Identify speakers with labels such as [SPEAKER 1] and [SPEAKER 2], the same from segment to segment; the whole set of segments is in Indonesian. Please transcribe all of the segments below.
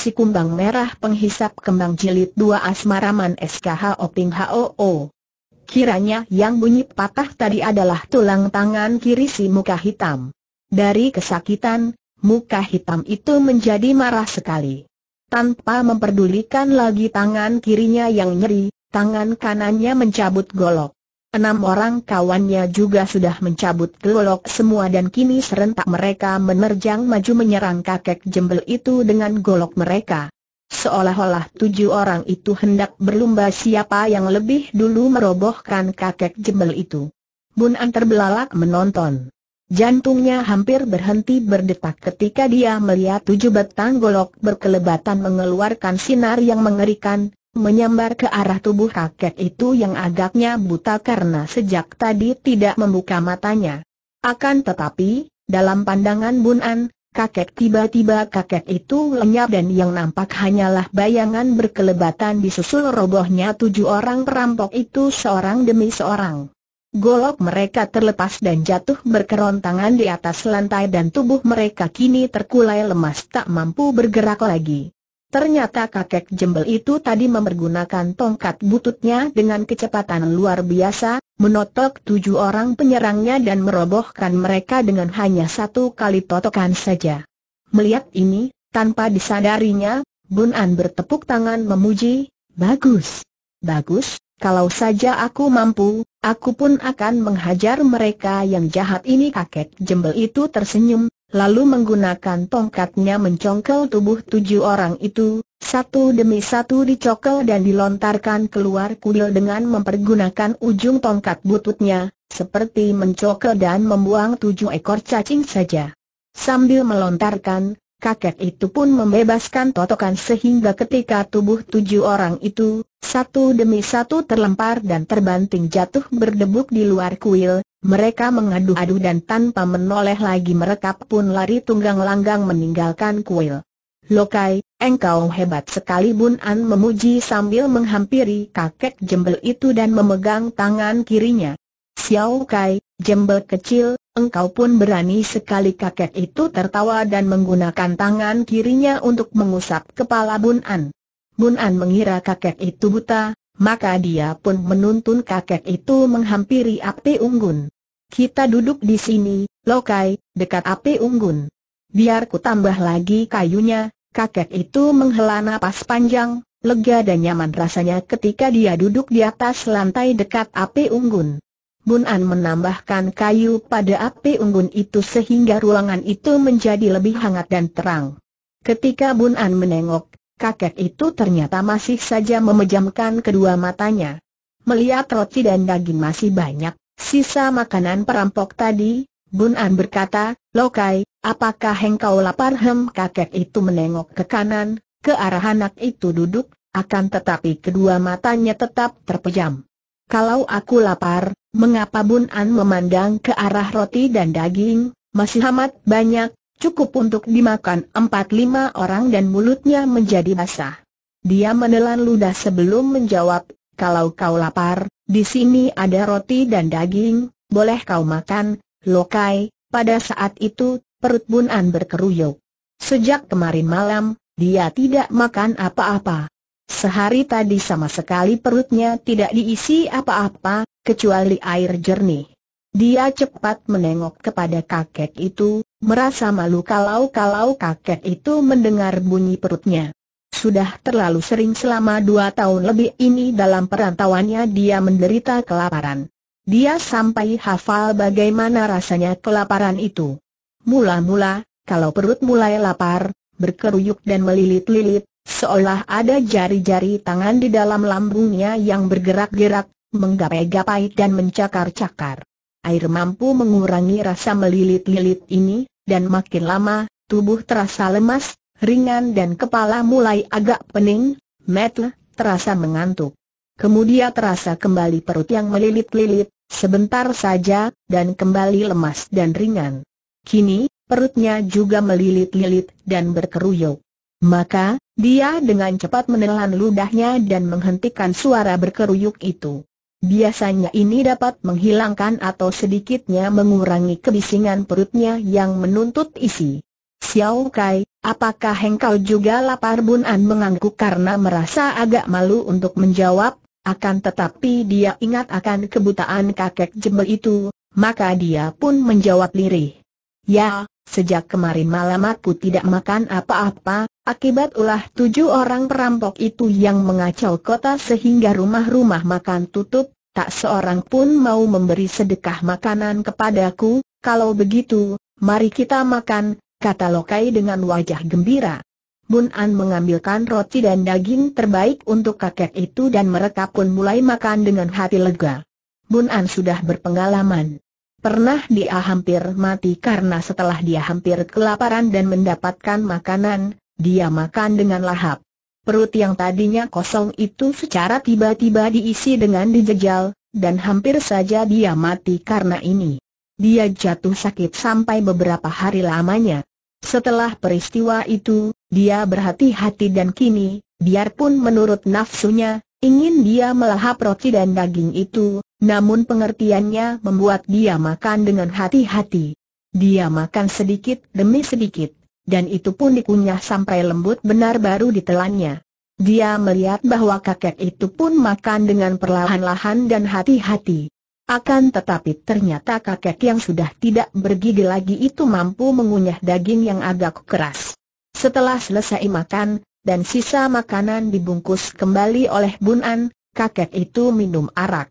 [SPEAKER 1] Si Kumbang Merah Penghisap Kembang Jilid dua Asmaraman SKH Oping HOO. Kiranya yang bunyi patah tadi adalah tulang tangan kiri si muka hitam. Dari kesakitan, muka hitam itu menjadi marah sekali. Tanpa memperdulikan lagi tangan kirinya yang nyeri, tangan kanannya mencabut golok. Enam orang kawannya juga sudah mencabut golok semua dan kini serentak mereka menerjang maju menyerang kakek jembel itu dengan golok mereka. Seolah-olah tujuh orang itu hendak berlumba siapa yang lebih dulu merobohkan kakek jembel itu. Bun An terbelalak menonton. Jantungnya hampir berhenti berdetak ketika dia melihat tujuh batang golok berkelebatan mengeluarkan sinar yang mengerikan, menyambar ke arah tubuh kakek itu yang agaknya buta karena sejak tadi tidak membuka matanya. Akan tetapi, dalam pandangan Bunan, kakek tiba-tiba kakek itu lenyap dan yang nampak hanyalah bayangan berkelebatan disusul robohnya tujuh orang perampok itu seorang demi seorang. Golok mereka terlepas dan jatuh berkerontangan di atas lantai dan tubuh mereka kini terkulai lemas tak mampu bergerak lagi. Ternyata kakek jembel itu tadi mempergunakan tongkat bututnya dengan kecepatan luar biasa, menotok tujuh orang penyerangnya dan merobohkan mereka dengan hanya satu kali totokan saja. Melihat ini, tanpa disadarinya, Bun An bertepuk tangan memuji, Bagus! Bagus, kalau saja aku mampu, aku pun akan menghajar mereka yang jahat ini kakek jembel itu tersenyum, lalu menggunakan tongkatnya mencongkel tubuh tujuh orang itu, satu demi satu dicokel dan dilontarkan keluar kuil dengan mempergunakan ujung tongkat bututnya, seperti mencokel dan membuang tujuh ekor cacing saja. Sambil melontarkan, kakek itu pun membebaskan totokan sehingga ketika tubuh tujuh orang itu, satu demi satu terlempar dan terbanting jatuh berdebuk di luar kuil, mereka mengadu-adu dan tanpa menoleh lagi mereka pun lari tunggang langgang meninggalkan kuil. Lokai, engkau hebat sekali Bun An memuji sambil menghampiri kakek jembel itu dan memegang tangan kirinya. Xiao Kai, jembel kecil, engkau pun berani sekali kakek itu tertawa dan menggunakan tangan kirinya untuk mengusap kepala Bun An. Bun An mengira kakek itu buta, maka dia pun menuntun kakek itu menghampiri api unggun. Kita duduk di sini, Lokai, dekat api unggun. Biar ku tambah lagi kayunya, kakek itu menghela napas panjang, lega dan nyaman rasanya ketika dia duduk di atas lantai dekat api unggun. Bun An menambahkan kayu pada api unggun itu sehingga ruangan itu menjadi lebih hangat dan terang. Ketika Bun An menengok, kakek itu ternyata masih saja memejamkan kedua matanya. Melihat roti dan daging masih banyak, sisa makanan perampok tadi, Bun An berkata, Lokai, apakah engkau lapar hem kakek itu menengok ke kanan, ke arah anak itu duduk, akan tetapi kedua matanya tetap terpejam. Kalau aku lapar, Mengapa Bun An memandang ke arah roti dan daging, masih amat banyak, cukup untuk dimakan empat lima orang dan mulutnya menjadi basah. Dia menelan ludah sebelum menjawab, kalau kau lapar, di sini ada roti dan daging, boleh kau makan, lokai, pada saat itu, perut Bun An berkeruyuk. Sejak kemarin malam, dia tidak makan apa-apa. Sehari tadi sama sekali perutnya tidak diisi apa-apa, kecuali air jernih. Dia cepat menengok kepada kakek itu, merasa malu kalau-kalau kakek itu mendengar bunyi perutnya. Sudah terlalu sering selama dua tahun lebih ini dalam perantauannya dia menderita kelaparan. Dia sampai hafal bagaimana rasanya kelaparan itu. Mula-mula, kalau perut mulai lapar, berkeruyuk dan melilit-lilit, seolah ada jari-jari tangan di dalam lambungnya yang bergerak-gerak, menggapai-gapai dan mencakar-cakar. Air mampu mengurangi rasa melilit-lilit ini, dan makin lama, tubuh terasa lemas, ringan dan kepala mulai agak pening, metle, terasa mengantuk. Kemudian terasa kembali perut yang melilit-lilit, sebentar saja, dan kembali lemas dan ringan. Kini, perutnya juga melilit-lilit dan berkeruyuk. Maka, dia dengan cepat menelan ludahnya dan menghentikan suara berkeruyuk itu. Biasanya ini dapat menghilangkan atau sedikitnya mengurangi kebisingan perutnya yang menuntut isi. Xiao Kai, apakah engkau juga lapar Bun An mengangguk karena merasa agak malu untuk menjawab, akan tetapi dia ingat akan kebutaan kakek jembel itu, maka dia pun menjawab lirih. Ya, sejak kemarin malam aku tidak makan apa-apa, akibat ulah tujuh orang perampok itu yang mengacau kota sehingga rumah-rumah makan tutup, tak seorang pun mau memberi sedekah makanan kepadaku, kalau begitu, mari kita makan, kata Lokai dengan wajah gembira. Bun An mengambilkan roti dan daging terbaik untuk kakek itu dan mereka pun mulai makan dengan hati lega. Bun An sudah berpengalaman. Pernah dia hampir mati karena setelah dia hampir kelaparan dan mendapatkan makanan, dia makan dengan lahap. Perut yang tadinya kosong itu secara tiba-tiba diisi dengan dijejal, dan hampir saja dia mati karena ini. Dia jatuh sakit sampai beberapa hari lamanya. Setelah peristiwa itu, dia berhati-hati dan kini, biarpun menurut nafsunya, ingin dia melahap roti dan daging itu, namun pengertiannya membuat dia makan dengan hati-hati. Dia makan sedikit demi sedikit, dan itu pun dikunyah sampai lembut benar baru ditelannya. Dia melihat bahwa kakek itu pun makan dengan perlahan-lahan dan hati-hati. Akan tetapi ternyata kakek yang sudah tidak bergigi lagi itu mampu mengunyah daging yang agak keras. Setelah selesai makan, dan sisa makanan dibungkus kembali oleh Bunan, kakek itu minum arak.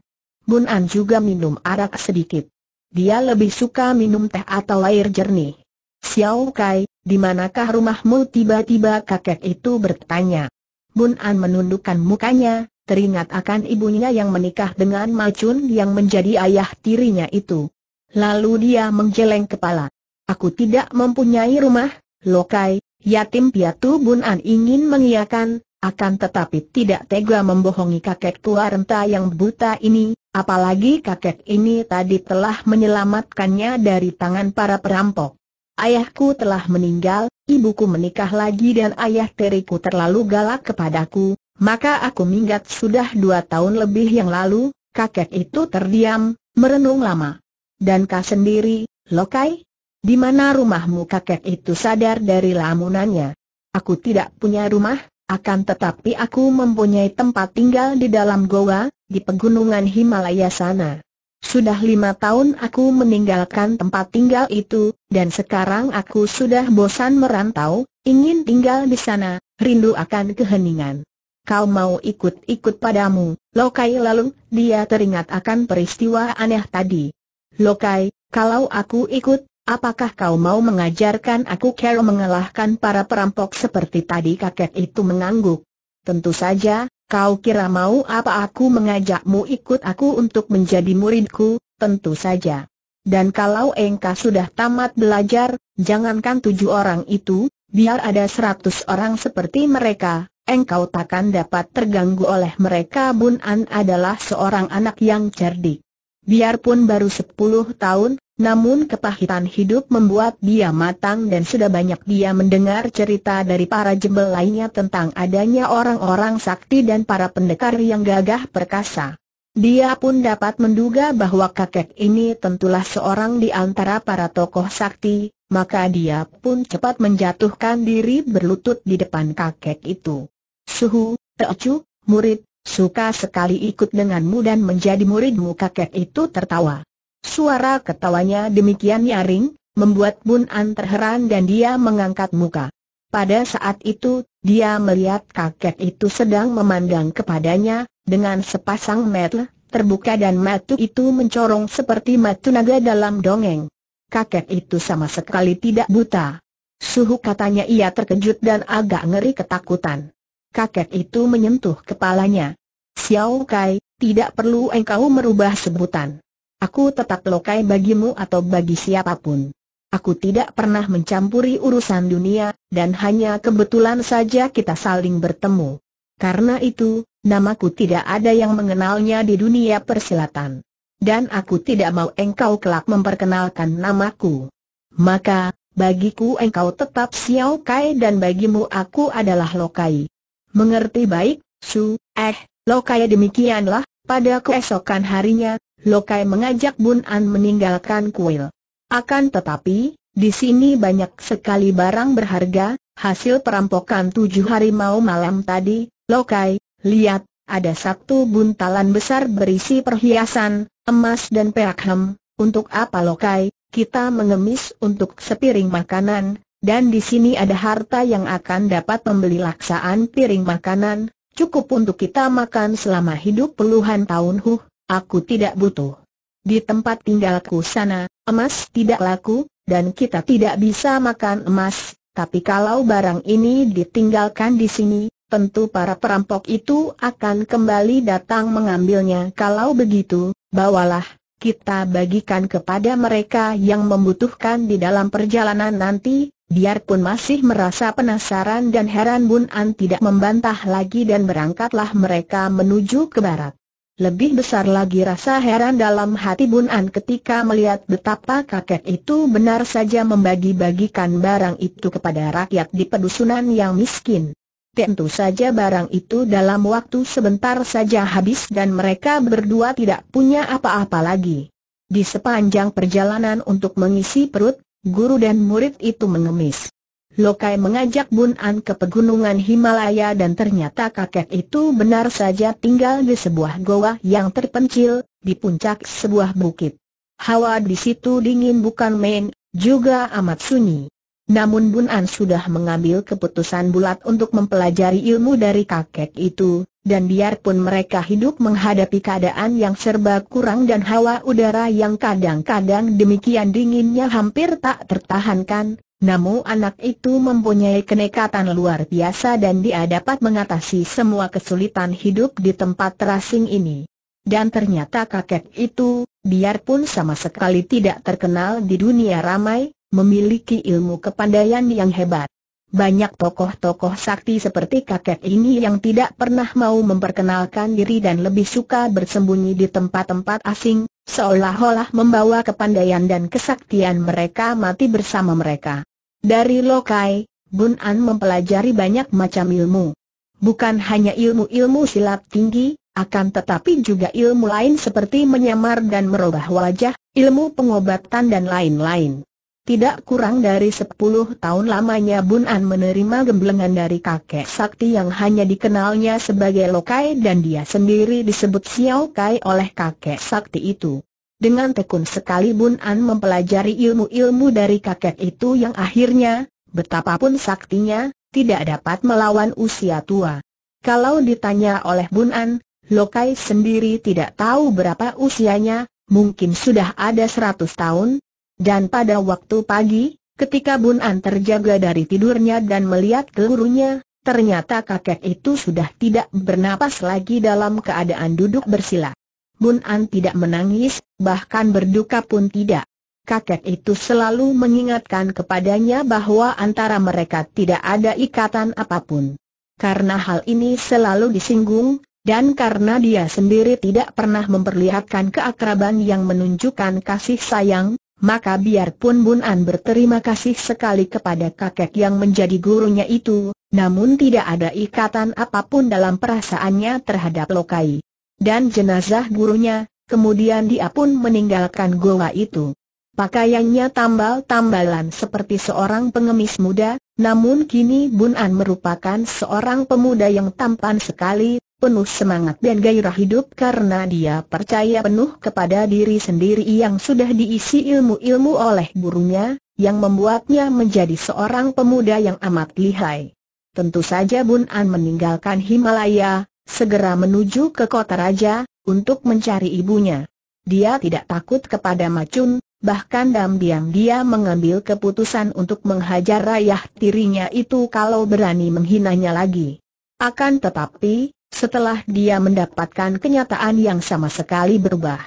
[SPEAKER 1] Bun An juga minum arak sedikit. Dia lebih suka minum teh atau air jernih. Xiao Kai, di manakah rumahmu tiba-tiba kakek itu bertanya. Bun An menundukkan mukanya, teringat akan ibunya yang menikah dengan Macun yang menjadi ayah tirinya itu. Lalu dia menggeleng kepala. Aku tidak mempunyai rumah, Lokai, yatim piatu Bun An ingin mengiakan, akan tetapi tidak tega membohongi kakek tua renta yang buta ini, Apalagi kakek ini tadi telah menyelamatkannya dari tangan para perampok. Ayahku telah meninggal, ibuku menikah lagi dan ayah teriku terlalu galak kepadaku, maka aku minggat sudah dua tahun lebih yang lalu, kakek itu terdiam, merenung lama. Dan kau sendiri, Lokai? Di mana rumahmu kakek itu sadar dari lamunannya? Aku tidak punya rumah, akan tetapi aku mempunyai tempat tinggal di dalam goa, di pegunungan Himalaya sana. Sudah lima tahun aku meninggalkan tempat tinggal itu, dan sekarang aku sudah bosan merantau, ingin tinggal di sana, rindu akan keheningan. Kau mau ikut-ikut padamu, Lokai lalu, dia teringat akan peristiwa aneh tadi. Lokai, kalau aku ikut, Apakah kau mau mengajarkan aku cara mengalahkan para perampok seperti tadi kakek itu mengangguk? Tentu saja, kau kira mau apa aku mengajakmu ikut aku untuk menjadi muridku, tentu saja. Dan kalau engkau sudah tamat belajar, jangankan tujuh orang itu, biar ada seratus orang seperti mereka, engkau takkan dapat terganggu oleh mereka Bun An adalah seorang anak yang cerdik. Biarpun baru sepuluh tahun, namun kepahitan hidup membuat dia matang dan sudah banyak dia mendengar cerita dari para jembel lainnya tentang adanya orang-orang sakti dan para pendekar yang gagah perkasa. Dia pun dapat menduga bahwa kakek ini tentulah seorang di antara para tokoh sakti, maka dia pun cepat menjatuhkan diri berlutut di depan kakek itu. Suhu, Teocu, murid, suka sekali ikut denganmu dan menjadi muridmu kakek itu tertawa. Suara ketawanya demikian nyaring, membuat Bun An terheran dan dia mengangkat muka. Pada saat itu, dia melihat kakek itu sedang memandang kepadanya, dengan sepasang mata terbuka dan mata itu mencorong seperti mata naga dalam dongeng. Kakek itu sama sekali tidak buta. Suhu katanya ia terkejut dan agak ngeri ketakutan. Kakek itu menyentuh kepalanya. Xiao Kai, tidak perlu engkau merubah sebutan. Aku tetap lokai bagimu atau bagi siapapun. Aku tidak pernah mencampuri urusan dunia, dan hanya kebetulan saja kita saling bertemu. Karena itu, namaku tidak ada yang mengenalnya di dunia persilatan. Dan aku tidak mau engkau kelak memperkenalkan namaku. Maka, bagiku engkau tetap Xiao Kai dan bagimu aku adalah Lokai. Mengerti baik, Su, eh, Lokai demikianlah, pada keesokan harinya, Lokai mengajak Bun An meninggalkan kuil. Akan tetapi, di sini banyak sekali barang berharga, hasil perampokan tujuh hari mau malam tadi, Lokai, lihat, ada satu buntalan besar berisi perhiasan, emas dan perak hem, untuk apa Lokai, kita mengemis untuk sepiring makanan, dan di sini ada harta yang akan dapat membeli laksaan piring makanan, cukup untuk kita makan selama hidup puluhan tahun huh aku tidak butuh. Di tempat tinggalku sana, emas tidak laku, dan kita tidak bisa makan emas, tapi kalau barang ini ditinggalkan di sini, tentu para perampok itu akan kembali datang mengambilnya. Kalau begitu, bawalah, kita bagikan kepada mereka yang membutuhkan di dalam perjalanan nanti, Biarpun masih merasa penasaran dan heran Bun An tidak membantah lagi dan berangkatlah mereka menuju ke barat. Lebih besar lagi rasa heran dalam hati Bun An ketika melihat betapa kakek itu benar saja membagi-bagikan barang itu kepada rakyat di pedusunan yang miskin. Tentu saja barang itu dalam waktu sebentar saja habis dan mereka berdua tidak punya apa-apa lagi. Di sepanjang perjalanan untuk mengisi perut, guru dan murid itu mengemis. Lokai mengajak Bun An ke pegunungan Himalaya dan ternyata kakek itu benar saja tinggal di sebuah goa yang terpencil, di puncak sebuah bukit. Hawa di situ dingin bukan main, juga amat sunyi. Namun Bun An sudah mengambil keputusan bulat untuk mempelajari ilmu dari kakek itu, dan biarpun mereka hidup menghadapi keadaan yang serba kurang dan hawa udara yang kadang-kadang demikian dinginnya hampir tak tertahankan, namun anak itu mempunyai kenekatan luar biasa dan dia dapat mengatasi semua kesulitan hidup di tempat terasing ini. Dan ternyata kakek itu, biarpun sama sekali tidak terkenal di dunia ramai, memiliki ilmu kepandaian yang hebat. Banyak tokoh-tokoh sakti seperti kakek ini yang tidak pernah mau memperkenalkan diri dan lebih suka bersembunyi di tempat-tempat asing, seolah-olah membawa kepandaian dan kesaktian mereka mati bersama mereka. Dari Lokai, Bun An mempelajari banyak macam ilmu. Bukan hanya ilmu-ilmu silat tinggi, akan tetapi juga ilmu lain seperti menyamar dan merubah wajah, ilmu pengobatan dan lain-lain. Tidak kurang dari sepuluh tahun lamanya Bun An menerima gemblengan dari kakek sakti yang hanya dikenalnya sebagai Lokai dan dia sendiri disebut Xiao Kai oleh kakek sakti itu. Dengan tekun sekali Bun An mempelajari ilmu-ilmu dari kakek itu yang akhirnya, betapapun saktinya, tidak dapat melawan usia tua. Kalau ditanya oleh Bun An, Lokai sendiri tidak tahu berapa usianya, mungkin sudah ada seratus tahun. Dan pada waktu pagi, ketika Bun An terjaga dari tidurnya dan melihat kelurunya, ternyata kakek itu sudah tidak bernapas lagi dalam keadaan duduk bersila. Bun An tidak menangis, bahkan berduka pun tidak. Kakek itu selalu mengingatkan kepadanya bahwa antara mereka tidak ada ikatan apapun. Karena hal ini selalu disinggung, dan karena dia sendiri tidak pernah memperlihatkan keakraban yang menunjukkan kasih sayang, maka biarpun Bun An berterima kasih sekali kepada kakek yang menjadi gurunya itu, namun tidak ada ikatan apapun dalam perasaannya terhadap Lokai dan jenazah gurunya, kemudian dia pun meninggalkan goa itu. Pakaiannya tambal-tambalan seperti seorang pengemis muda, namun kini Bun An merupakan seorang pemuda yang tampan sekali, penuh semangat dan gairah hidup karena dia percaya penuh kepada diri sendiri yang sudah diisi ilmu-ilmu oleh gurunya, yang membuatnya menjadi seorang pemuda yang amat lihai. Tentu saja Bun An meninggalkan Himalaya, segera menuju ke kota raja, untuk mencari ibunya. Dia tidak takut kepada Macun, bahkan diam-diam dia mengambil keputusan untuk menghajar rayah tirinya itu kalau berani menghinanya lagi. Akan tetapi, setelah dia mendapatkan kenyataan yang sama sekali berubah.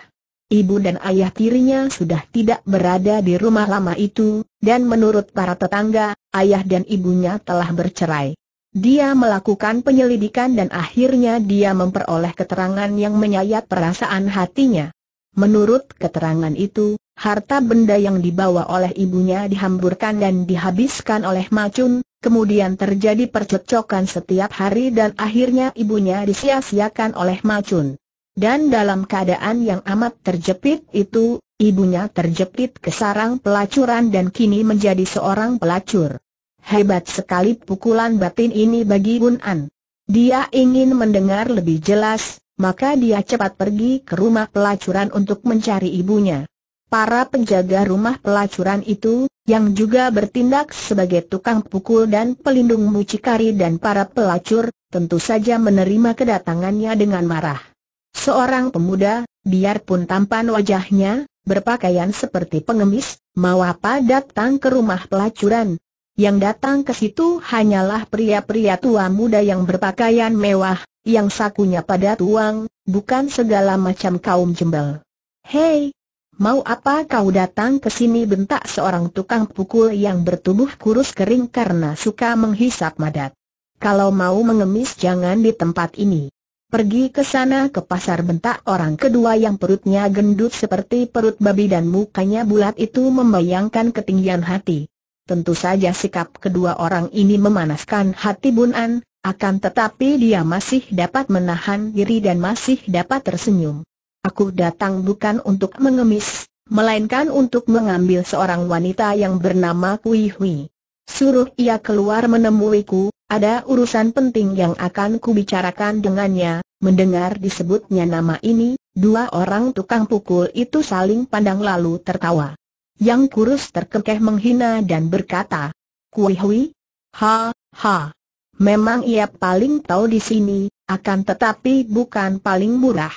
[SPEAKER 1] Ibu dan ayah tirinya sudah tidak berada di rumah lama itu, dan menurut para tetangga, ayah dan ibunya telah bercerai. Dia melakukan penyelidikan dan akhirnya dia memperoleh keterangan yang menyayat perasaan hatinya. Menurut keterangan itu, harta benda yang dibawa oleh ibunya dihamburkan dan dihabiskan oleh Macun, kemudian terjadi percocokan setiap hari dan akhirnya ibunya disia-siakan oleh Macun. Dan dalam keadaan yang amat terjepit itu, ibunya terjepit ke sarang pelacuran dan kini menjadi seorang pelacur. Hebat sekali pukulan batin ini bagi Bun An. Dia ingin mendengar lebih jelas, maka dia cepat pergi ke rumah pelacuran untuk mencari ibunya. Para penjaga rumah pelacuran itu, yang juga bertindak sebagai tukang pukul dan pelindung mucikari dan para pelacur, tentu saja menerima kedatangannya dengan marah. Seorang pemuda, biarpun tampan wajahnya, berpakaian seperti pengemis, mau apa datang ke rumah pelacuran, yang datang ke situ hanyalah pria-pria tua muda yang berpakaian mewah, yang sakunya pada tuang, bukan segala macam kaum jembel. Hei, mau apa kau datang ke sini bentak seorang tukang pukul yang bertubuh kurus kering karena suka menghisap madat. Kalau mau mengemis jangan di tempat ini. Pergi ke sana ke pasar bentak orang kedua yang perutnya gendut seperti perut babi dan mukanya bulat itu membayangkan ketinggian hati. Tentu saja sikap kedua orang ini memanaskan hati Bun An, akan tetapi dia masih dapat menahan diri dan masih dapat tersenyum. Aku datang bukan untuk mengemis, melainkan untuk mengambil seorang wanita yang bernama Kui Hui. Suruh ia keluar menemuiku, ada urusan penting yang akan kubicarakan dengannya, mendengar disebutnya nama ini, dua orang tukang pukul itu saling pandang lalu tertawa yang kurus terkekeh menghina dan berkata, Kui Hui? Ha, ha. Memang ia paling tahu di sini, akan tetapi bukan paling murah.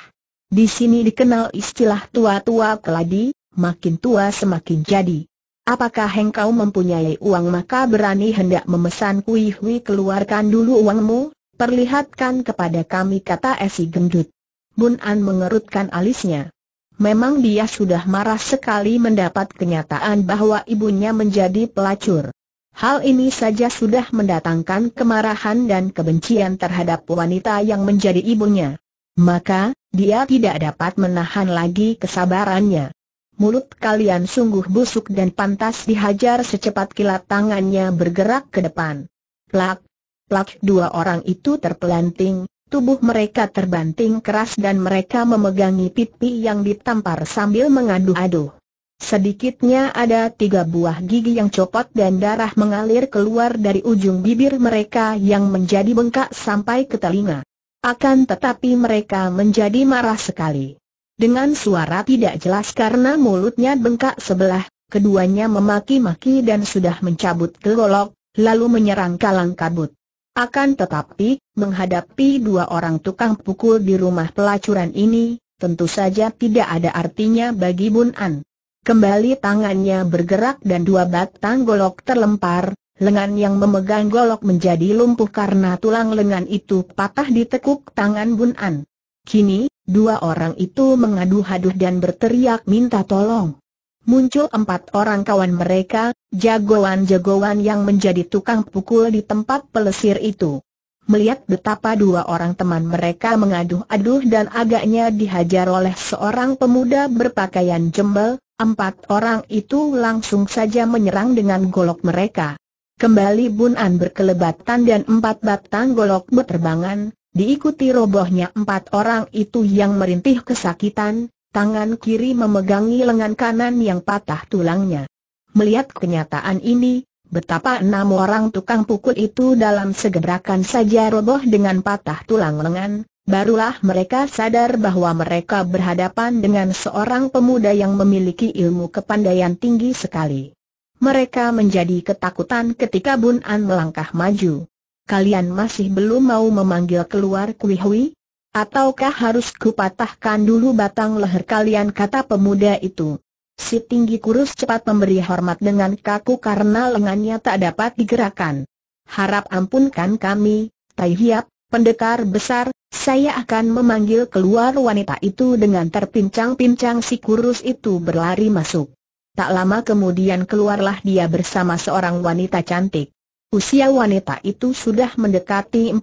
[SPEAKER 1] Di sini dikenal istilah tua-tua keladi, makin tua semakin jadi. Apakah engkau mempunyai uang maka berani hendak memesan kui hui keluarkan dulu uangmu, perlihatkan kepada kami kata Esi Gendut. Bun An mengerutkan alisnya. Memang dia sudah marah sekali mendapat kenyataan bahwa ibunya menjadi pelacur. Hal ini saja sudah mendatangkan kemarahan dan kebencian terhadap wanita yang menjadi ibunya. Maka, dia tidak dapat menahan lagi kesabarannya. Mulut kalian sungguh busuk dan pantas dihajar secepat kilat tangannya bergerak ke depan. Plak, plak dua orang itu terpelanting, tubuh mereka terbanting keras dan mereka memegangi pipi yang ditampar sambil mengadu-adu. Sedikitnya ada tiga buah gigi yang copot dan darah mengalir keluar dari ujung bibir mereka yang menjadi bengkak sampai ke telinga. Akan tetapi mereka menjadi marah sekali. Dengan suara tidak jelas karena mulutnya bengkak sebelah, keduanya memaki-maki dan sudah mencabut kelolok, lalu menyerang kalang kabut. Akan tetapi, menghadapi dua orang tukang pukul di rumah pelacuran ini, tentu saja tidak ada artinya bagi Bun An. Kembali tangannya bergerak dan dua batang golok terlempar, lengan yang memegang golok menjadi lumpuh karena tulang lengan itu patah ditekuk tangan Bun An. Kini, dua orang itu mengadu-haduh dan berteriak minta tolong muncul empat orang kawan mereka, jagoan-jagoan yang menjadi tukang pukul di tempat pelesir itu. Melihat betapa dua orang teman mereka mengaduh-aduh dan agaknya dihajar oleh seorang pemuda berpakaian jembel, empat orang itu langsung saja menyerang dengan golok mereka. Kembali Bunan berkelebatan dan empat batang golok berterbangan, diikuti robohnya empat orang itu yang merintih kesakitan, tangan kiri memegangi lengan kanan yang patah tulangnya. Melihat kenyataan ini, betapa enam orang tukang pukul itu dalam segerakan saja roboh dengan patah tulang lengan, barulah mereka sadar bahwa mereka berhadapan dengan seorang pemuda yang memiliki ilmu kepandaian tinggi sekali. Mereka menjadi ketakutan ketika Bun An melangkah maju. Kalian masih belum mau memanggil keluar Kui Hui? Ataukah harus kupatahkan dulu batang leher kalian kata pemuda itu? Si tinggi kurus cepat memberi hormat dengan kaku karena lengannya tak dapat digerakkan. Harap ampunkan kami, Tai Hiap, pendekar besar, saya akan memanggil keluar wanita itu dengan terpincang-pincang si kurus itu berlari masuk. Tak lama kemudian keluarlah dia bersama seorang wanita cantik. Usia wanita itu sudah mendekati 40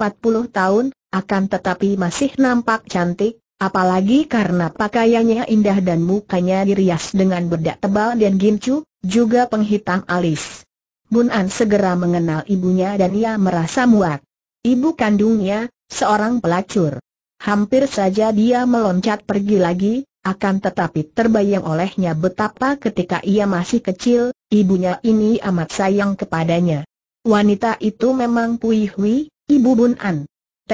[SPEAKER 1] tahun, akan tetapi masih nampak cantik, apalagi karena pakaiannya indah dan mukanya dirias dengan bedak tebal dan gincu, juga penghitam alis. Bun An segera mengenal ibunya dan ia merasa muak. Ibu kandungnya, seorang pelacur. Hampir saja dia meloncat pergi lagi, akan tetapi terbayang olehnya betapa ketika ia masih kecil, ibunya ini amat sayang kepadanya. Wanita itu memang puihui, ibu Bun An.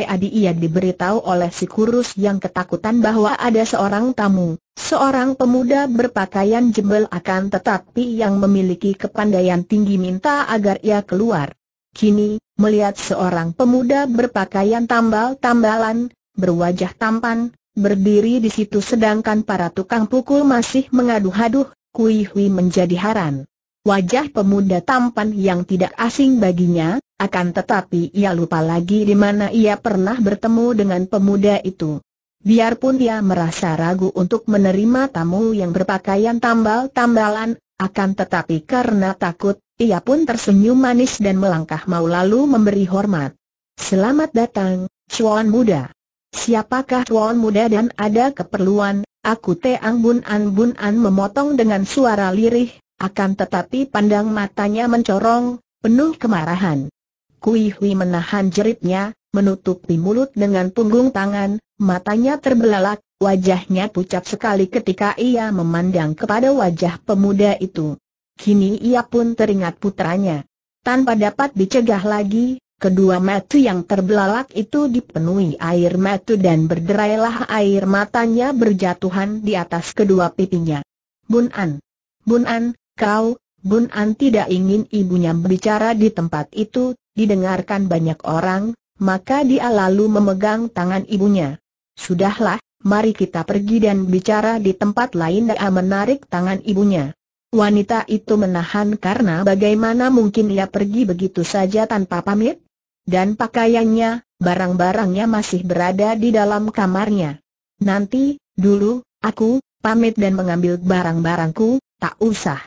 [SPEAKER 1] Adi ia diberitahu oleh si kurus yang ketakutan bahwa ada seorang tamu, seorang pemuda berpakaian jembel akan tetapi yang memiliki kepandaian tinggi minta agar ia keluar. Kini, melihat seorang pemuda berpakaian tambal-tambalan, berwajah tampan, berdiri di situ sedangkan para tukang pukul masih mengadu-aduh, Kui Hui menjadi haran wajah pemuda tampan yang tidak asing baginya, akan tetapi ia lupa lagi di mana ia pernah bertemu dengan pemuda itu. Biarpun ia merasa ragu untuk menerima tamu yang berpakaian tambal-tambalan, akan tetapi karena takut, ia pun tersenyum manis dan melangkah mau lalu memberi hormat. Selamat datang, Chuan Muda. Siapakah Chuan Muda dan ada keperluan? Aku Teang Bun An Bun An memotong dengan suara lirih, akan tetapi pandang matanya mencorong, penuh kemarahan. Kui Hui menahan jeritnya, menutupi mulut dengan punggung tangan, matanya terbelalak, wajahnya pucat sekali ketika ia memandang kepada wajah pemuda itu. Kini ia pun teringat putranya. Tanpa dapat dicegah lagi, kedua mata yang terbelalak itu dipenuhi air mata dan berderailah air matanya berjatuhan di atas kedua pipinya. Bun An! Bun An, Kau, Bun An tidak ingin ibunya berbicara di tempat itu, didengarkan banyak orang, maka dia lalu memegang tangan ibunya. Sudahlah, mari kita pergi dan bicara di tempat lain Dia menarik tangan ibunya. Wanita itu menahan karena bagaimana mungkin ia pergi begitu saja tanpa pamit? Dan pakaiannya, barang-barangnya masih berada di dalam kamarnya. Nanti, dulu, aku, pamit dan mengambil barang-barangku, tak usah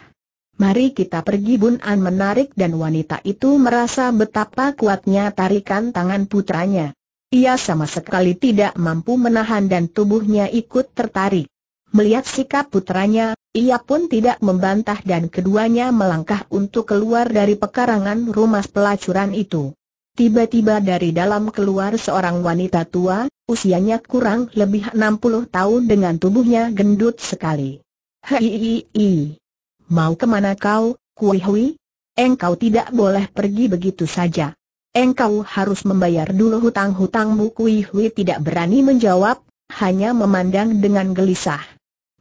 [SPEAKER 1] mari kita pergi Bun An menarik dan wanita itu merasa betapa kuatnya tarikan tangan putranya. Ia sama sekali tidak mampu menahan dan tubuhnya ikut tertarik. Melihat sikap putranya, ia pun tidak membantah dan keduanya melangkah untuk keluar dari pekarangan rumah pelacuran itu. Tiba-tiba dari dalam keluar seorang wanita tua, usianya kurang lebih 60 tahun dengan tubuhnya gendut sekali. Hei, Mau kemana kau, Kui Hui? Engkau tidak boleh pergi begitu saja. Engkau harus membayar dulu hutang-hutangmu Kui Hui tidak berani menjawab, hanya memandang dengan gelisah.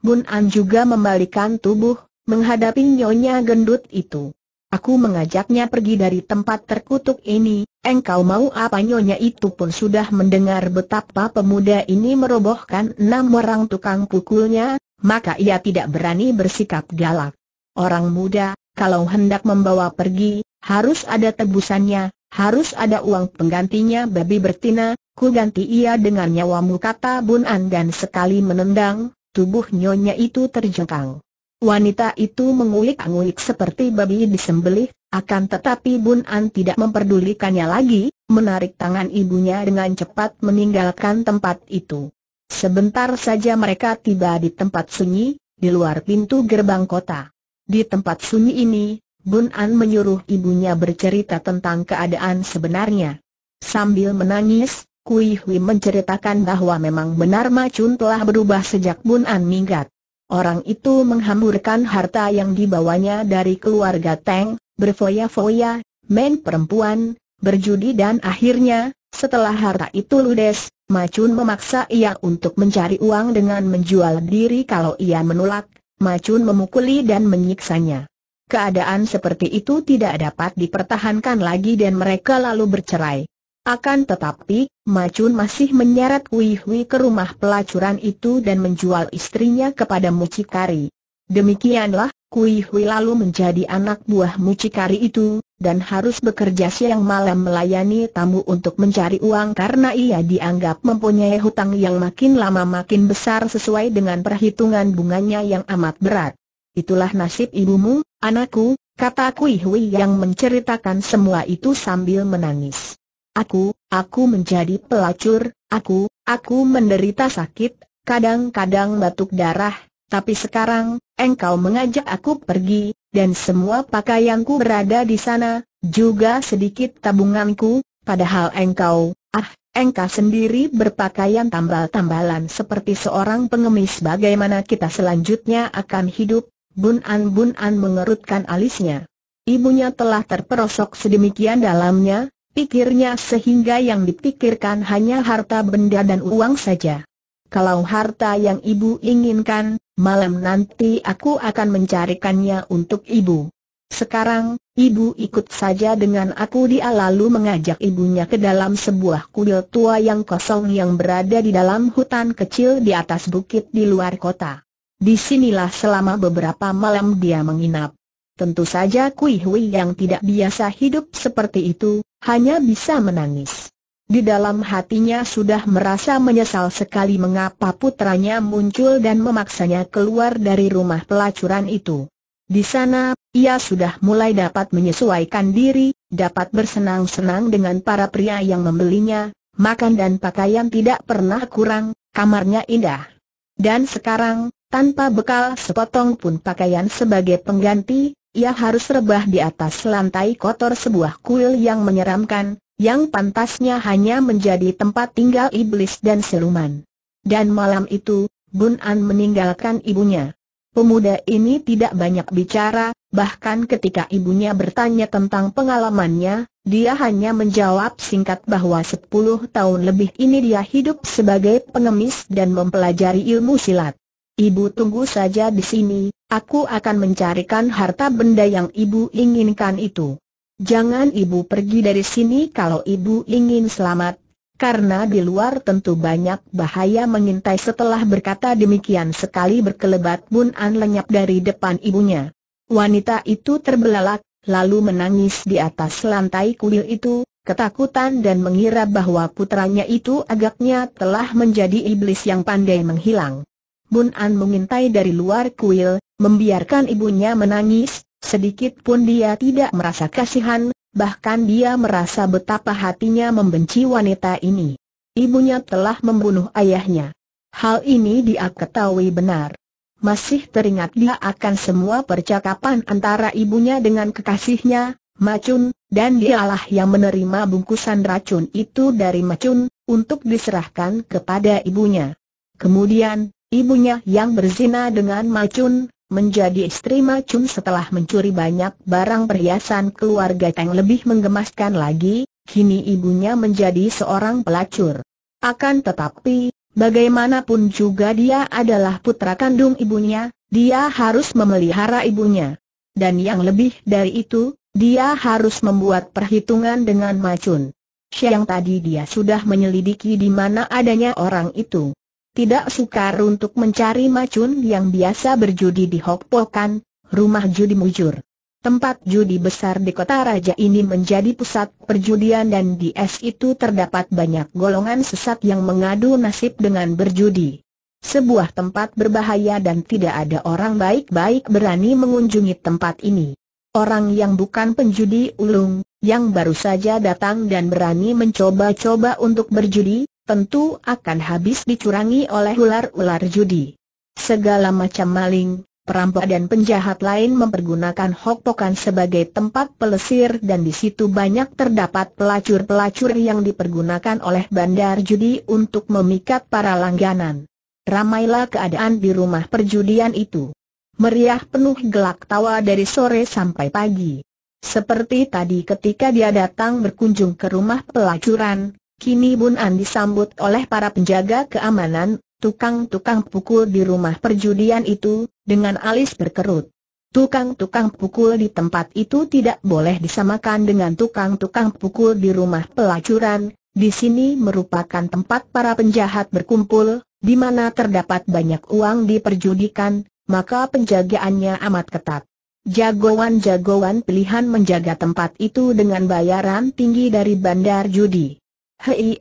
[SPEAKER 1] Bun An juga membalikan tubuh, menghadapi nyonya gendut itu. Aku mengajaknya pergi dari tempat terkutuk ini, engkau mau apa nyonya itu pun sudah mendengar betapa pemuda ini merobohkan enam orang tukang pukulnya, maka ia tidak berani bersikap galak orang muda, kalau hendak membawa pergi, harus ada tebusannya, harus ada uang penggantinya babi bertina, ku ganti ia dengan nyawamu kata Bun An dan sekali menendang, tubuh nyonya itu terjengkang. Wanita itu mengulik-ngulik seperti babi disembelih, akan tetapi Bun An tidak memperdulikannya lagi, menarik tangan ibunya dengan cepat meninggalkan tempat itu. Sebentar saja mereka tiba di tempat sunyi, di luar pintu gerbang kota. Di tempat sunyi ini, Bun An menyuruh ibunya bercerita tentang keadaan sebenarnya. Sambil menangis, Kui Hui menceritakan bahwa memang benar Ma Chun telah berubah sejak Bun An minggat. Orang itu menghamburkan harta yang dibawanya dari keluarga Teng, berfoya-foya, main perempuan, berjudi dan akhirnya, setelah harta itu ludes, Ma Chun memaksa ia untuk mencari uang dengan menjual diri kalau ia menolak, Macun memukuli dan menyiksanya. Keadaan seperti itu tidak dapat dipertahankan lagi dan mereka lalu bercerai. Akan tetapi, Macun masih menyeret Hui ke rumah pelacuran itu dan menjual istrinya kepada mucikari. Demikianlah, Kui lalu menjadi anak buah mucikari itu, dan harus bekerja siang malam melayani tamu untuk mencari uang karena ia dianggap mempunyai hutang yang makin lama makin besar sesuai dengan perhitungan bunganya yang amat berat. Itulah nasib ibumu, anakku, kata Kui Hui yang menceritakan semua itu sambil menangis. Aku, aku menjadi pelacur, aku, aku menderita sakit, kadang-kadang batuk darah, tapi sekarang, engkau mengajak aku pergi, dan semua pakaianku berada di sana, juga sedikit tabunganku, padahal engkau, ah, engkau sendiri berpakaian tambal-tambalan seperti seorang pengemis bagaimana kita selanjutnya akan hidup, Bun An Bun An mengerutkan alisnya. Ibunya telah terperosok sedemikian dalamnya, pikirnya sehingga yang dipikirkan hanya harta benda dan uang saja. Kalau harta yang ibu inginkan, malam nanti aku akan mencarikannya untuk ibu. Sekarang, ibu ikut saja dengan aku dia lalu mengajak ibunya ke dalam sebuah kuil tua yang kosong yang berada di dalam hutan kecil di atas bukit di luar kota. Disinilah selama beberapa malam dia menginap. Tentu saja Kui Hui yang tidak biasa hidup seperti itu, hanya bisa menangis. Di dalam hatinya sudah merasa menyesal sekali mengapa putranya muncul dan memaksanya keluar dari rumah pelacuran itu. Di sana, ia sudah mulai dapat menyesuaikan diri, dapat bersenang-senang dengan para pria yang membelinya, makan dan pakaian tidak pernah kurang, kamarnya indah. Dan sekarang, tanpa bekal sepotong pun pakaian sebagai pengganti, ia harus rebah di atas lantai kotor sebuah kuil yang menyeramkan, yang pantasnya hanya menjadi tempat tinggal iblis dan siluman. Dan malam itu, Bun An meninggalkan ibunya. Pemuda ini tidak banyak bicara, bahkan ketika ibunya bertanya tentang pengalamannya, dia hanya menjawab singkat bahwa 10 tahun lebih ini dia hidup sebagai pengemis dan mempelajari ilmu silat. Ibu tunggu saja di sini, aku akan mencarikan harta benda yang ibu inginkan itu. Jangan ibu pergi dari sini kalau ibu ingin selamat, karena di luar tentu banyak bahaya mengintai setelah berkata demikian sekali berkelebat Bun An lenyap dari depan ibunya. Wanita itu terbelalak, lalu menangis di atas lantai kuil itu, ketakutan dan mengira bahwa putranya itu agaknya telah menjadi iblis yang pandai menghilang. Bun An mengintai dari luar kuil, membiarkan ibunya menangis, Sedikit pun dia tidak merasa kasihan, bahkan dia merasa betapa hatinya membenci wanita ini. Ibunya telah membunuh ayahnya. Hal ini dia ketahui benar. Masih teringat dia akan semua percakapan antara ibunya dengan kekasihnya, Macun, dan dialah yang menerima bungkusan racun itu dari Macun, untuk diserahkan kepada ibunya. Kemudian, ibunya yang berzina dengan Macun, menjadi istri Macun setelah mencuri banyak barang perhiasan keluarga Teng lebih menggemaskan lagi, kini ibunya menjadi seorang pelacur. Akan tetapi, bagaimanapun juga dia adalah putra kandung ibunya, dia harus memelihara ibunya. Dan yang lebih dari itu, dia harus membuat perhitungan dengan Macun. Siang tadi dia sudah menyelidiki di mana adanya orang itu tidak sukar untuk mencari macun yang biasa berjudi di Hokpokan, rumah judi mujur. Tempat judi besar di kota raja ini menjadi pusat perjudian dan di es itu terdapat banyak golongan sesat yang mengadu nasib dengan berjudi. Sebuah tempat berbahaya dan tidak ada orang baik-baik berani mengunjungi tempat ini. Orang yang bukan penjudi ulung, yang baru saja datang dan berani mencoba-coba untuk berjudi, tentu akan habis dicurangi oleh ular-ular judi. Segala macam maling, perampok dan penjahat lain mempergunakan hokpokan sebagai tempat pelesir dan di situ banyak terdapat pelacur-pelacur yang dipergunakan oleh bandar judi untuk memikat para langganan. Ramailah keadaan di rumah perjudian itu. Meriah penuh gelak tawa dari sore sampai pagi. Seperti tadi ketika dia datang berkunjung ke rumah pelacuran, Kini Bun An disambut oleh para penjaga keamanan, tukang-tukang pukul di rumah perjudian itu, dengan alis berkerut. Tukang-tukang pukul di tempat itu tidak boleh disamakan dengan tukang-tukang pukul di rumah pelacuran, di sini merupakan tempat para penjahat berkumpul, di mana terdapat banyak uang diperjudikan, maka penjagaannya amat ketat. Jagoan-jagoan pilihan menjaga tempat itu dengan bayaran tinggi dari bandar judi. Hei,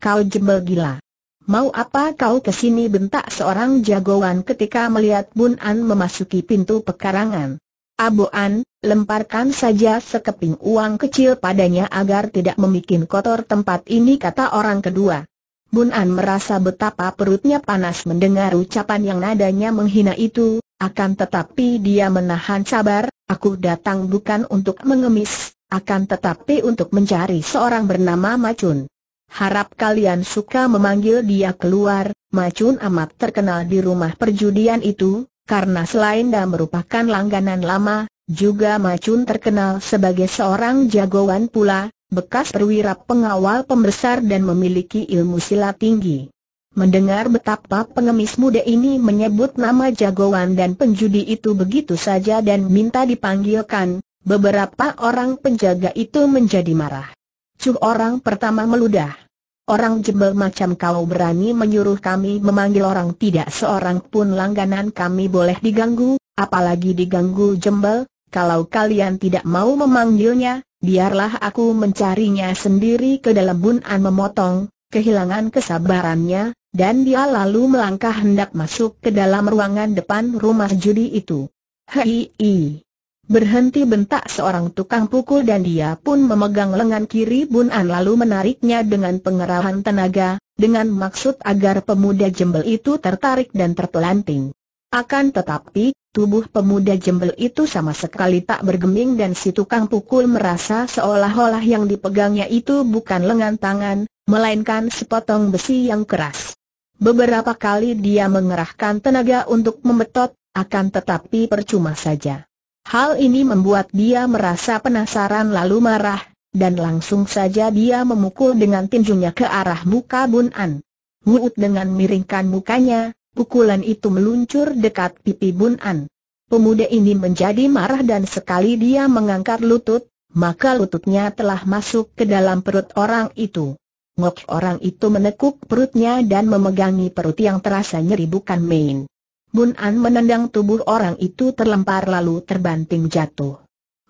[SPEAKER 1] kau jebel gila. Mau apa kau kesini bentak seorang jagoan ketika melihat Bun An memasuki pintu pekarangan. Abu An, lemparkan saja sekeping uang kecil padanya agar tidak membuat kotor tempat ini kata orang kedua. Bun An merasa betapa perutnya panas mendengar ucapan yang nadanya menghina itu, akan tetapi dia menahan sabar, aku datang bukan untuk mengemis, akan tetapi untuk mencari seorang bernama Macun. Harap kalian suka memanggil dia keluar, Macun amat terkenal di rumah perjudian itu, karena selain dia merupakan langganan lama, juga Macun terkenal sebagai seorang jagoan pula, bekas perwira pengawal pembesar dan memiliki ilmu silat tinggi. Mendengar betapa pengemis muda ini menyebut nama jagoan dan penjudi itu begitu saja dan minta dipanggilkan, Beberapa orang penjaga itu menjadi marah. Cuk orang pertama meludah. Orang jebel macam kau berani menyuruh kami memanggil orang tidak seorang pun langganan kami boleh diganggu, apalagi diganggu jembel, kalau kalian tidak mau memanggilnya, biarlah aku mencarinya sendiri ke dalam bunan memotong, kehilangan kesabarannya, dan dia lalu melangkah hendak masuk ke dalam ruangan depan rumah judi itu. Hei, Berhenti bentak seorang tukang pukul dan dia pun memegang lengan kiri Bun An lalu menariknya dengan pengerahan tenaga, dengan maksud agar pemuda jembel itu tertarik dan terpelanting. Akan tetapi, tubuh pemuda jembel itu sama sekali tak bergeming dan si tukang pukul merasa seolah-olah yang dipegangnya itu bukan lengan tangan, melainkan sepotong besi yang keras. Beberapa kali dia mengerahkan tenaga untuk membetot, akan tetapi percuma saja. Hal ini membuat dia merasa penasaran lalu marah, dan langsung saja dia memukul dengan tinjunya ke arah muka Bun An. Wuut dengan miringkan mukanya, pukulan itu meluncur dekat pipi Bun An. Pemuda ini menjadi marah dan sekali dia mengangkat lutut, maka lututnya telah masuk ke dalam perut orang itu. Ngok orang itu menekuk perutnya dan memegangi perut yang terasa nyeri bukan main. Bun An menendang tubuh orang itu terlempar lalu terbanting jatuh.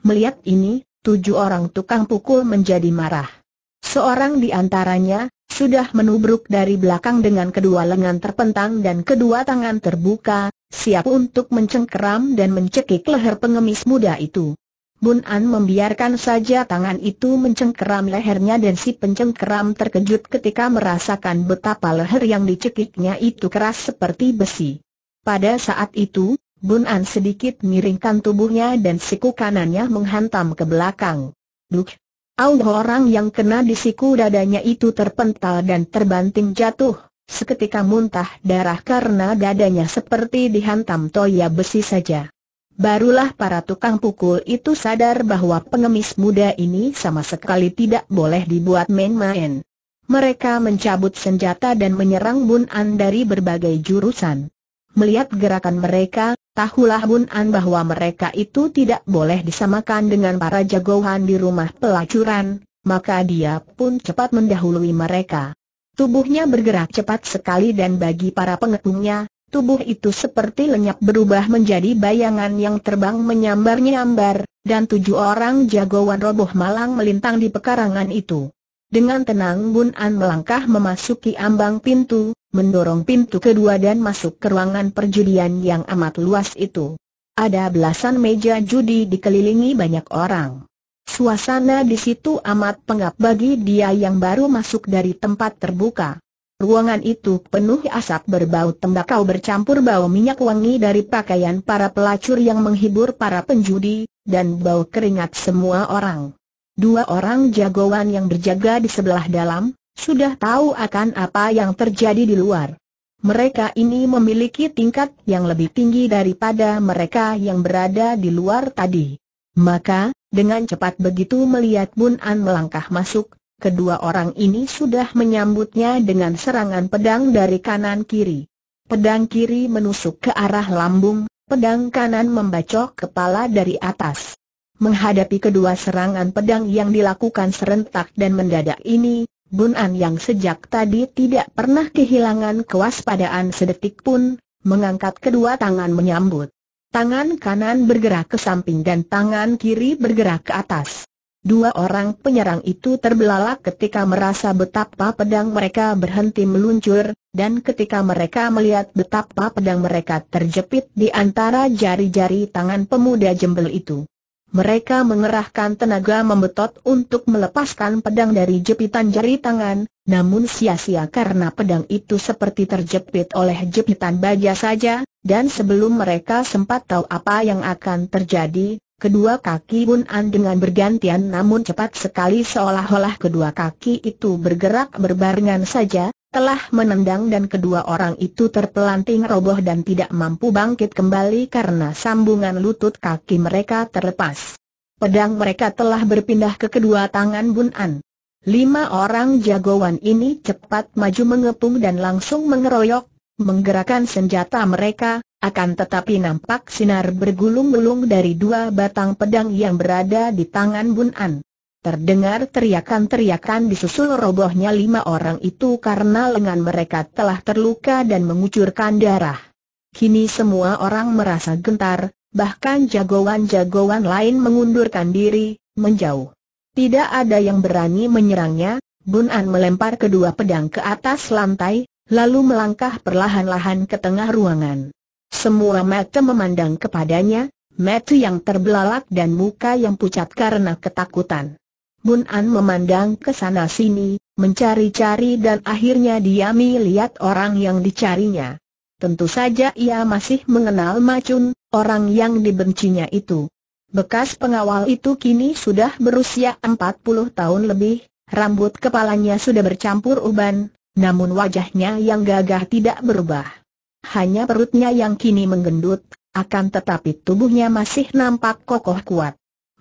[SPEAKER 1] Melihat ini, tujuh orang tukang pukul menjadi marah. Seorang di antaranya, sudah menubruk dari belakang dengan kedua lengan terpentang dan kedua tangan terbuka, siap untuk mencengkeram dan mencekik leher pengemis muda itu. Bun An membiarkan saja tangan itu mencengkeram lehernya dan si pencengkeram terkejut ketika merasakan betapa leher yang dicekiknya itu keras seperti besi. Pada saat itu, Bun An sedikit miringkan tubuhnya dan siku kanannya menghantam ke belakang. Duk! Auh orang yang kena di siku dadanya itu terpental dan terbanting jatuh, seketika muntah darah karena dadanya seperti dihantam toya besi saja. Barulah para tukang pukul itu sadar bahwa pengemis muda ini sama sekali tidak boleh dibuat main-main. Mereka mencabut senjata dan menyerang Bun An dari berbagai jurusan. Melihat gerakan mereka, tahulah Bun An bahwa mereka itu tidak boleh disamakan dengan para jagoan di rumah pelacuran, maka dia pun cepat mendahului mereka. Tubuhnya bergerak cepat sekali dan bagi para pengepungnya, tubuh itu seperti lenyap berubah menjadi bayangan yang terbang menyambar-nyambar, dan tujuh orang jagoan roboh malang melintang di pekarangan itu. Dengan tenang Bun An melangkah memasuki ambang pintu, mendorong pintu kedua dan masuk ke ruangan perjudian yang amat luas itu. Ada belasan meja judi dikelilingi banyak orang. Suasana di situ amat pengap bagi dia yang baru masuk dari tempat terbuka. Ruangan itu penuh asap berbau tembakau bercampur bau minyak wangi dari pakaian para pelacur yang menghibur para penjudi, dan bau keringat semua orang. Dua orang jagoan yang berjaga di sebelah dalam, sudah tahu akan apa yang terjadi di luar. Mereka ini memiliki tingkat yang lebih tinggi daripada mereka yang berada di luar tadi. Maka, dengan cepat begitu melihat Bun An melangkah masuk, kedua orang ini sudah menyambutnya dengan serangan pedang dari kanan kiri. Pedang kiri menusuk ke arah lambung, pedang kanan membacok kepala dari atas. Menghadapi kedua serangan pedang yang dilakukan serentak dan mendadak ini, Bun An yang sejak tadi tidak pernah kehilangan kewaspadaan sedetik pun, mengangkat kedua tangan menyambut. Tangan kanan bergerak ke samping dan tangan kiri bergerak ke atas. Dua orang penyerang itu terbelalak ketika merasa betapa pedang mereka berhenti meluncur, dan ketika mereka melihat betapa pedang mereka terjepit di antara jari-jari tangan pemuda jembel itu mereka mengerahkan tenaga membetot untuk melepaskan pedang dari jepitan jari tangan, namun sia-sia karena pedang itu seperti terjepit oleh jepitan baja saja, dan sebelum mereka sempat tahu apa yang akan terjadi, kedua kaki Bun An dengan bergantian namun cepat sekali seolah-olah kedua kaki itu bergerak berbarengan saja, telah menendang dan kedua orang itu terpelanting roboh dan tidak mampu bangkit kembali karena sambungan lutut kaki mereka terlepas. Pedang mereka telah berpindah ke kedua tangan Bun An. Lima orang jagoan ini cepat maju mengepung dan langsung mengeroyok, menggerakkan senjata mereka, akan tetapi nampak sinar bergulung-gulung dari dua batang pedang yang berada di tangan Bun An. Terdengar teriakan-teriakan disusul robohnya lima orang itu karena lengan mereka telah terluka dan mengucurkan darah. Kini semua orang merasa gentar, bahkan jagoan-jagoan lain mengundurkan diri, menjauh. Tidak ada yang berani menyerangnya, Bun An melempar kedua pedang ke atas lantai, lalu melangkah perlahan-lahan ke tengah ruangan. Semua mata memandang kepadanya, mata yang terbelalak dan muka yang pucat karena ketakutan. Bun An memandang ke sana sini, mencari-cari dan akhirnya dia melihat orang yang dicarinya. Tentu saja ia masih mengenal Macun, orang yang dibencinya itu. Bekas pengawal itu kini sudah berusia 40 tahun lebih, rambut kepalanya sudah bercampur uban, namun wajahnya yang gagah tidak berubah. Hanya perutnya yang kini menggendut, akan tetapi tubuhnya masih nampak kokoh kuat.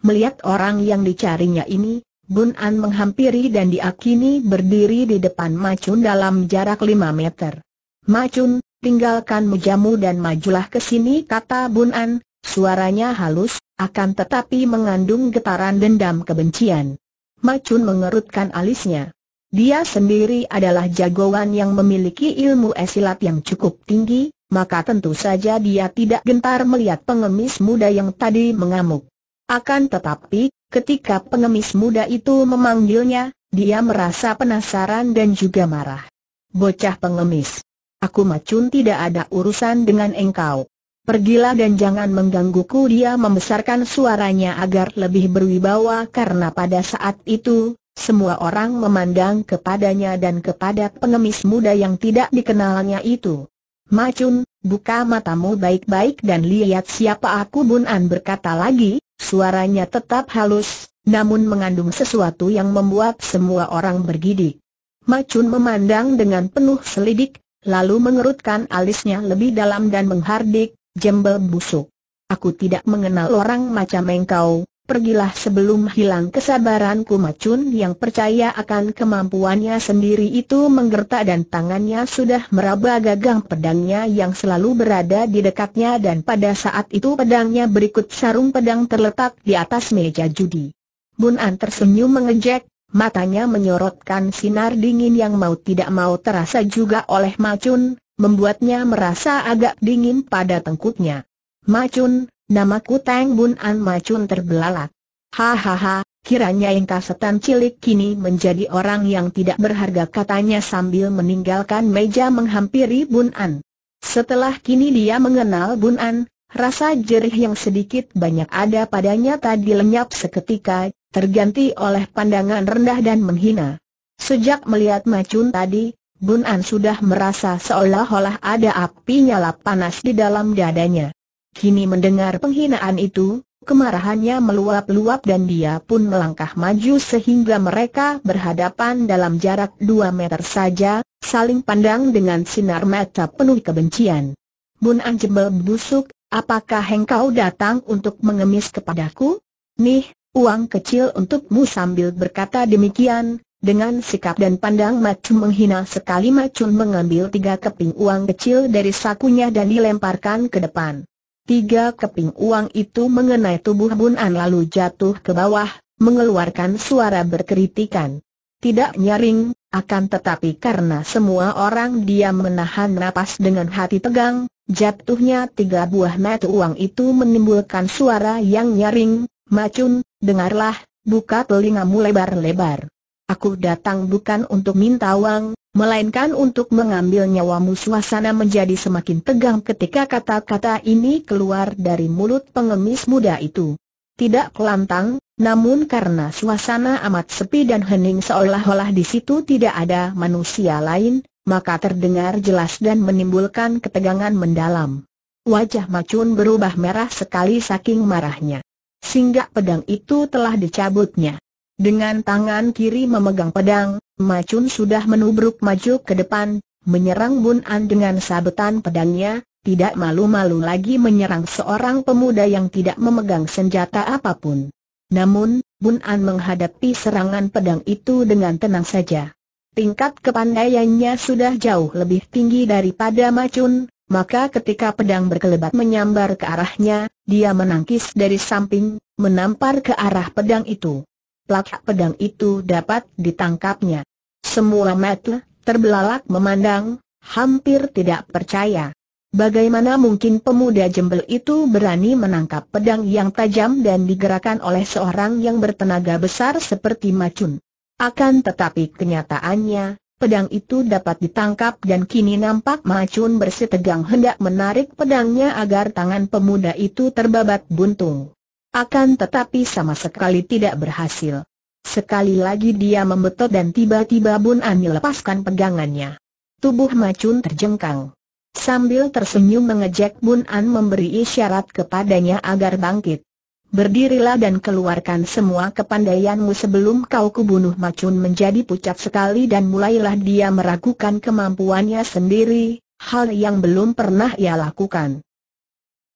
[SPEAKER 1] Melihat orang yang dicarinya ini, Bun An menghampiri dan diakini berdiri di depan Macun dalam jarak lima meter. Macun, tinggalkan mejamu dan majulah ke sini kata Bun An, suaranya halus, akan tetapi mengandung getaran dendam kebencian. Macun mengerutkan alisnya. Dia sendiri adalah jagoan yang memiliki ilmu esilat yang cukup tinggi, maka tentu saja dia tidak gentar melihat pengemis muda yang tadi mengamuk. Akan tetapi, ketika pengemis muda itu memanggilnya, dia merasa penasaran dan juga marah. Bocah pengemis. Aku macun tidak ada urusan dengan engkau. Pergilah dan jangan menggangguku dia membesarkan suaranya agar lebih berwibawa karena pada saat itu, semua orang memandang kepadanya dan kepada pengemis muda yang tidak dikenalnya itu. Macun, buka matamu baik-baik dan lihat siapa aku Bunan berkata lagi, Suaranya tetap halus, namun mengandung sesuatu yang membuat semua orang bergidik. Macun memandang dengan penuh selidik, lalu mengerutkan alisnya lebih dalam dan menghardik, jembel busuk. Aku tidak mengenal orang macam engkau, pergilah sebelum hilang kesabaranku Macun yang percaya akan kemampuannya sendiri itu menggertak dan tangannya sudah meraba gagang pedangnya yang selalu berada di dekatnya dan pada saat itu pedangnya berikut sarung pedang terletak di atas meja judi. Bun An tersenyum mengejek, matanya menyorotkan sinar dingin yang mau tidak mau terasa juga oleh Macun, membuatnya merasa agak dingin pada tengkuknya. Macun, namaku Tang Bun An Macun terbelalak. Hahaha, kiranya yang setan cilik kini menjadi orang yang tidak berharga katanya sambil meninggalkan meja menghampiri Bun An. Setelah kini dia mengenal Bun An, rasa jerih yang sedikit banyak ada padanya tadi lenyap seketika, terganti oleh pandangan rendah dan menghina. Sejak melihat Macun tadi, Bun An sudah merasa seolah-olah ada api nyala panas di dalam dadanya. Kini mendengar penghinaan itu, kemarahannya meluap-luap dan dia pun melangkah maju sehingga mereka berhadapan dalam jarak dua meter saja, saling pandang dengan sinar mata penuh kebencian. Bun Anjebel busuk, apakah engkau datang untuk mengemis kepadaku? Nih, uang kecil untukmu sambil berkata demikian, dengan sikap dan pandang Macun menghina sekali Macun mengambil tiga keping uang kecil dari sakunya dan dilemparkan ke depan. Tiga keping uang itu mengenai tubuh Bun Bunan lalu jatuh ke bawah, mengeluarkan suara berkeritikan. Tidak nyaring, akan tetapi karena semua orang dia menahan napas dengan hati tegang, jatuhnya tiga buah mata uang itu menimbulkan suara yang nyaring, macun, dengarlah, buka telingamu lebar-lebar. Aku datang bukan untuk minta uang, melainkan untuk mengambil nyawamu suasana menjadi semakin tegang ketika kata-kata ini keluar dari mulut pengemis muda itu. Tidak kelantang, namun karena suasana amat sepi dan hening seolah-olah di situ tidak ada manusia lain, maka terdengar jelas dan menimbulkan ketegangan mendalam. Wajah Macun berubah merah sekali saking marahnya. Singgah pedang itu telah dicabutnya. Dengan tangan kiri memegang pedang, Macun sudah menubruk maju ke depan, menyerang Bun An dengan sabetan pedangnya, tidak malu-malu lagi menyerang seorang pemuda yang tidak memegang senjata apapun. Namun, Bun An menghadapi serangan pedang itu dengan tenang saja. Tingkat kepandaiannya sudah jauh lebih tinggi daripada Macun, maka ketika pedang berkelebat menyambar ke arahnya, dia menangkis dari samping, menampar ke arah pedang itu plak pedang itu dapat ditangkapnya. Semua mata terbelalak memandang, hampir tidak percaya. Bagaimana mungkin pemuda jembel itu berani menangkap pedang yang tajam dan digerakkan oleh seorang yang bertenaga besar seperti Macun? Akan tetapi kenyataannya, pedang itu dapat ditangkap dan kini nampak Macun bersitegang hendak menarik pedangnya agar tangan pemuda itu terbabat buntung. Akan tetapi sama sekali tidak berhasil. Sekali lagi dia membetot dan tiba-tiba Bun Ani lepaskan pegangannya. Tubuh Macun terjengkang. Sambil tersenyum mengejek Bun An memberi isyarat kepadanya agar bangkit. Berdirilah dan keluarkan semua kepandaianmu sebelum kau kubunuh Macun menjadi pucat sekali dan mulailah dia meragukan kemampuannya sendiri, hal yang belum pernah ia lakukan.